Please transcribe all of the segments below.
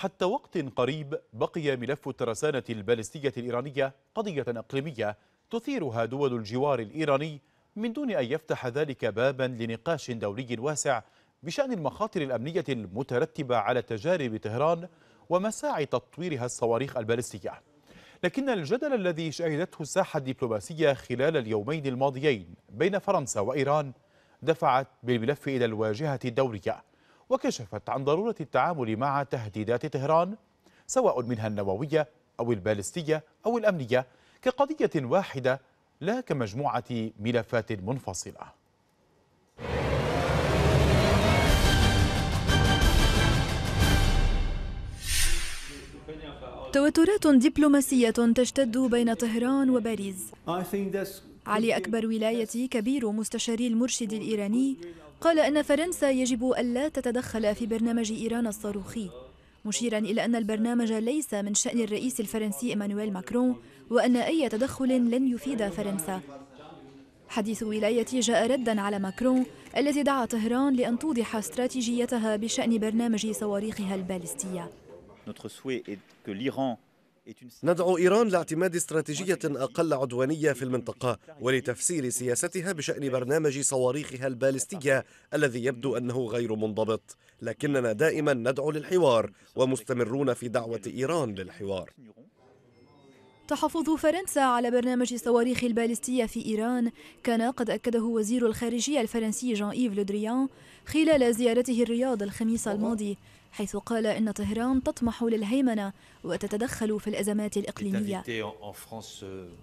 حتى وقت قريب بقي ملف الترسانة البالستية الإيرانية قضية أقليمية تثيرها دول الجوار الإيراني من دون أن يفتح ذلك بابا لنقاش دولي واسع بشأن المخاطر الأمنية المترتبة على تجارب طهران ومساعي تطويرها الصواريخ البالستية لكن الجدل الذي شهدته الساحة الدبلوماسية خلال اليومين الماضيين بين فرنسا وإيران دفعت بالملف إلى الواجهة الدولية وكشفت عن ضرورة التعامل مع تهديدات طهران سواء منها النووية أو البالستية أو الأمنية كقضية واحدة لا كمجموعة ملفات منفصلة توترات دبلوماسية تشتد بين طهران وباريس علي أكبر ولاية كبير مستشاري المرشد الإيراني قال أن فرنسا يجب ألا تتدخل في برنامج إيران الصاروخي مشيرا إلى أن البرنامج ليس من شأن الرئيس الفرنسي إيمانويل ماكرون وأن أي تدخل لن يفيد فرنسا حديث ولايتي جاء ردا على ماكرون الذي دعا طهران لأن توضح استراتيجيتها بشأن برنامج صواريخها البالستية ندعو إيران لاعتماد استراتيجية أقل عدوانية في المنطقة ولتفسير سياستها بشأن برنامج صواريخها البالستية الذي يبدو أنه غير منضبط لكننا دائما ندعو للحوار ومستمرون في دعوة إيران للحوار تحفظ فرنسا على برنامج الصواريخ البالستية في إيران كان قد أكده وزير الخارجية الفرنسي جان إيف لودريان خلال زيارته الرياض الخميس الماضي حيث قال إن طهران تطمح للهيمنة وتتدخل في الأزمات الإقليمية euh,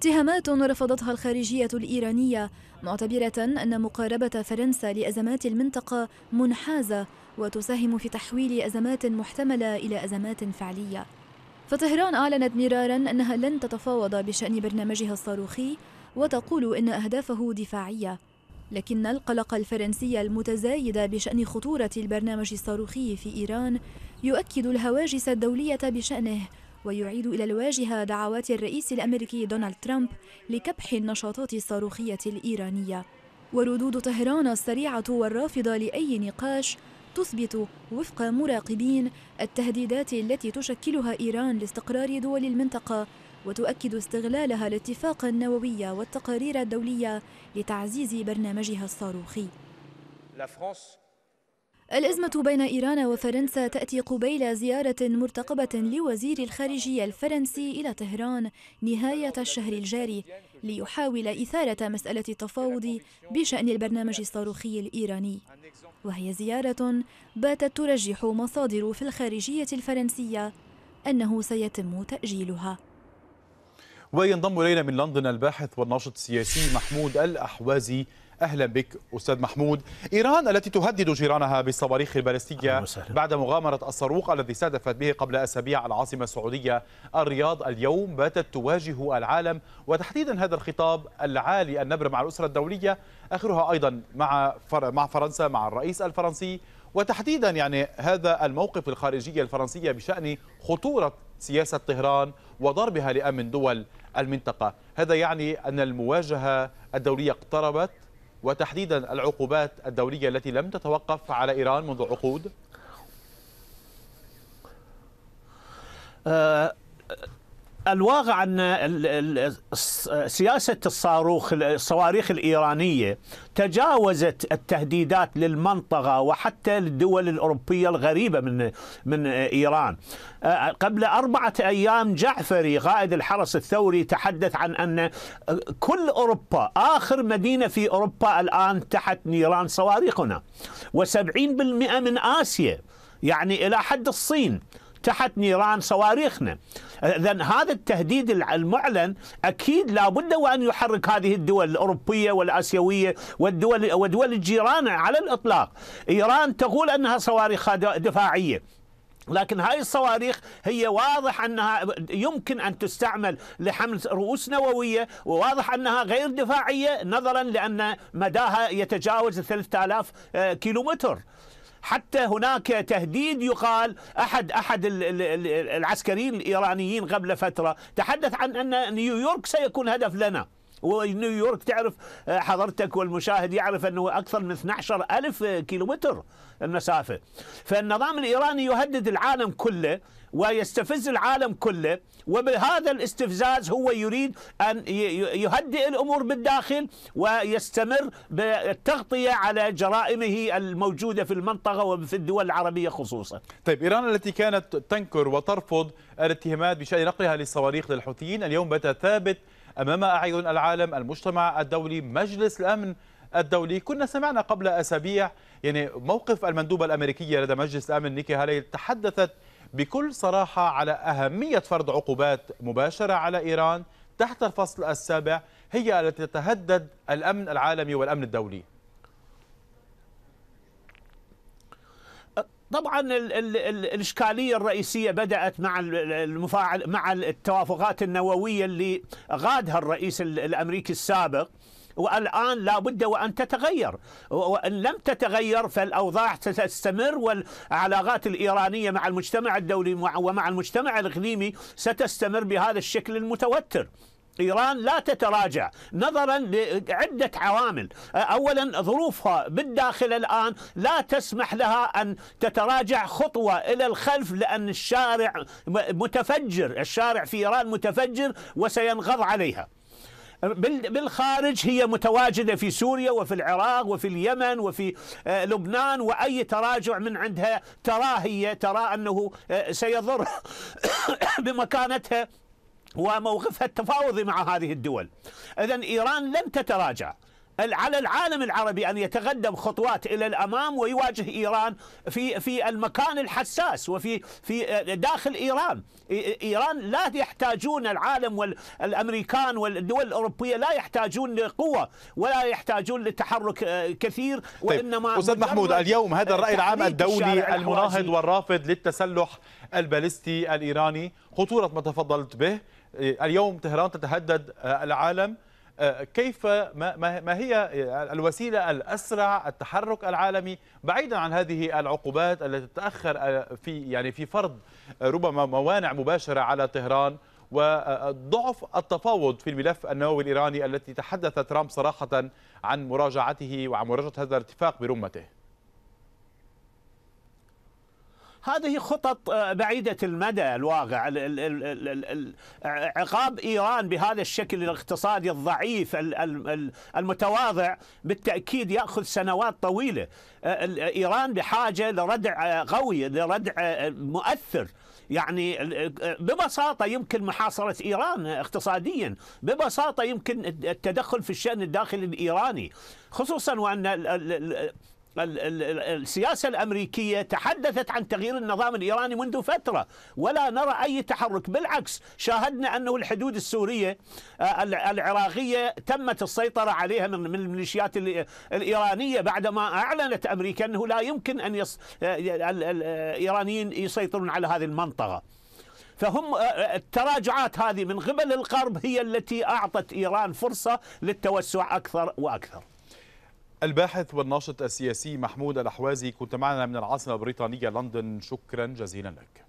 اتهامات رفضتها الخارجية الإيرانية معتبرة أن مقاربة فرنسا لأزمات المنطقة منحازة وتساهم في تحويل أزمات محتملة إلى أزمات فعلية فطهران أعلنت مرارا أنها لن تتفاوض بشأن برنامجها الصاروخي وتقول إن أهدافه دفاعية لكن القلق الفرنسي المتزايد بشأن خطورة البرنامج الصاروخي في إيران يؤكد الهواجس الدولية بشأنه ويعيد إلى الواجهة دعوات الرئيس الأمريكي دونالد ترامب لكبح النشاطات الصاروخية الإيرانية وردود طهران السريعة والرافضة لأي نقاش تثبت وفق مراقبين التهديدات التي تشكلها إيران لاستقرار دول المنطقة وتؤكد استغلالها الاتفاق النووي والتقارير الدولية لتعزيز برنامجها الصاروخي الأزمة بين إيران وفرنسا تأتي قبيل زيارة مرتقبة لوزير الخارجية الفرنسي إلى طهران نهاية الشهر الجاري ليحاول إثارة مسألة التفاوض بشأن البرنامج الصاروخي الإيراني وهي زيارة باتت ترجح مصادر في الخارجية الفرنسية أنه سيتم تأجيلها وينضم الينا من لندن الباحث والناشط السياسي محمود الاحوازي اهلا بك استاذ محمود ايران التي تهدد جيرانها بالصواريخ البالستيه بعد مغامره الصاروخ الذي استهدفت به قبل اسابيع العاصمه السعوديه الرياض اليوم باتت تواجه العالم وتحديدا هذا الخطاب العالي النبر مع الاسره الدوليه اخرها ايضا مع مع فرنسا مع الرئيس الفرنسي وتحديدا يعني هذا الموقف الخارجي الفرنسي بشان خطوره سياسه طهران وضربها لامن دول المنطقة هذا يعني أن المواجهة الدولية اقتربت وتحديدا العقوبات الدولية التي لم تتوقف على إيران منذ عقود آه، الواقع ان سياسه الصاروخ الصواريخ الايرانيه تجاوزت التهديدات للمنطقه وحتى للدول الاوروبيه الغريبه من من ايران. قبل اربعه ايام جعفري قائد الحرس الثوري تحدث عن ان كل اوروبا اخر مدينه في اوروبا الان تحت نيران صواريخنا و70% من اسيا يعني الى حد الصين تحت نيران صواريخنا إذا هذا التهديد المعلن أكيد لابد وأن يحرك هذه الدول الأوروبية والآسيوية والدول ودول الجيران على الإطلاق إيران تقول أنها صواريخ دفاعية لكن هاي الصواريخ هي واضح انها يمكن ان تستعمل لحمل رؤوس نوويه وواضح انها غير دفاعيه نظرا لان مداها يتجاوز 3000 آه، كيلومتر حتى هناك تهديد يقال أحد أحد العسكريين الإيرانيين قبل فترة تحدث عن أن نيويورك سيكون هدف لنا ونيويورك تعرف آه، حضرتك والمشاهد يعرف أنه أكثر من 12 ألف كيلومتر المسافة فالنظام الإيراني يهدد العالم كله ويستفز العالم كله وبهذا الاستفزاز هو يريد أن يهدئ الأمور بالداخل ويستمر بالتغطية على جرائمه الموجودة في المنطقة وفي الدول العربية خصوصا طيب إيران التي كانت تنكر وترفض الاتهامات بشأن نقلها للصواريخ للحوثيين اليوم بدأ ثابت أمام أعين العالم المجتمع الدولي مجلس الأمن الدولي كنا سمعنا قبل أسابيع يعني موقف المندوبة الأمريكية لدى مجلس الأمن نيكي هالي تحدثت بكل صراحة على أهمية فرض عقوبات مباشرة على إيران تحت الفصل السابع هي التي تتهدد الأمن العالمي والأمن الدولي طبعا ال ال ال الاشكاليه الرئيسيه بدات مع المفاعل مع التوافقات النوويه اللي غادها الرئيس الامريكي السابق والآن لا بد وأن تتغير وإن لم تتغير فالأوضاع ستستمر والعلاقات الإيرانية مع المجتمع الدولي ومع المجتمع الإقليمي ستستمر بهذا الشكل المتوتر إيران لا تتراجع نظرا لعدة عوامل أولا ظروفها بالداخل الآن لا تسمح لها أن تتراجع خطوة إلى الخلف لأن الشارع متفجر الشارع في إيران متفجر وسينغض عليها بالخارج هي متواجده في سوريا وفي العراق وفي اليمن وفي آه، لبنان واي تراجع من عندها تراه هي ترى انه آه، سيضر بمكانتها وموقفها التفاوضي مع هذه الدول إذا إيران لن تتراجع على العالم العربي ان يتقدم خطوات الى الامام ويواجه ايران في في المكان الحساس وفي في آه، داخل ايران، ايران لا يحتاجون العالم والامريكان والدول الاوروبيه لا يحتاجون لقوه ولا يحتاجون لتحرك آه، كثير طيب، وانما طيب. استاذ محمود اليوم هذا الراي العام الدولي المناهض والرافض للتسلح البالستي الايراني خطوره ما تفضلت به آه، اليوم طهران تتهدد العالم آه، كيف ما هي الوسيلة الأسرع التحرك العالمي بعيدا عن هذه العقوبات التي تتأخر آه، في يعني في فرض آه، ربما موانع مباشرة على طهران وضعف التفاوض في الملف النووي الإيراني التي تحدث ترامب صراحة عن مراجعته وعن مراجعة هذا الاتفاق برمته هذه خطط آه، بعيدة المدى الواقع عقاب إيران بهذا الشكل الاقتصادي الضعيف المتواضع بالتأكيد يأخذ سنوات طويلة آه، إيران بحاجة لردع آه، قوي لردع مؤثر يعني ببساطة يمكن محاصرة إيران اقتصاديا ببساطة يمكن التدخل في الشأن الداخلي الإيراني خصوصا وأن السياسة الأمريكية تحدثت عن تغيير النظام الإيراني منذ فترة ولا نرى أي تحرك بالعكس شاهدنا أنه الحدود السورية آه، العراقية تمت السيطرة عليها من الميليشيات الإيرانية بعدما أعلنت أمريكا أنه لا يمكن أن يص... آه، الإيرانيين يسيطرون على هذه المنطقة فهم آه، التراجعات هذه من قبل الغرب هي التي أعطت إيران فرصة للتوسع أكثر وأكثر الباحث والناشط السياسي محمود الأحوازي كنت معنا من العاصمة البريطانية لندن شكرا جزيلا لك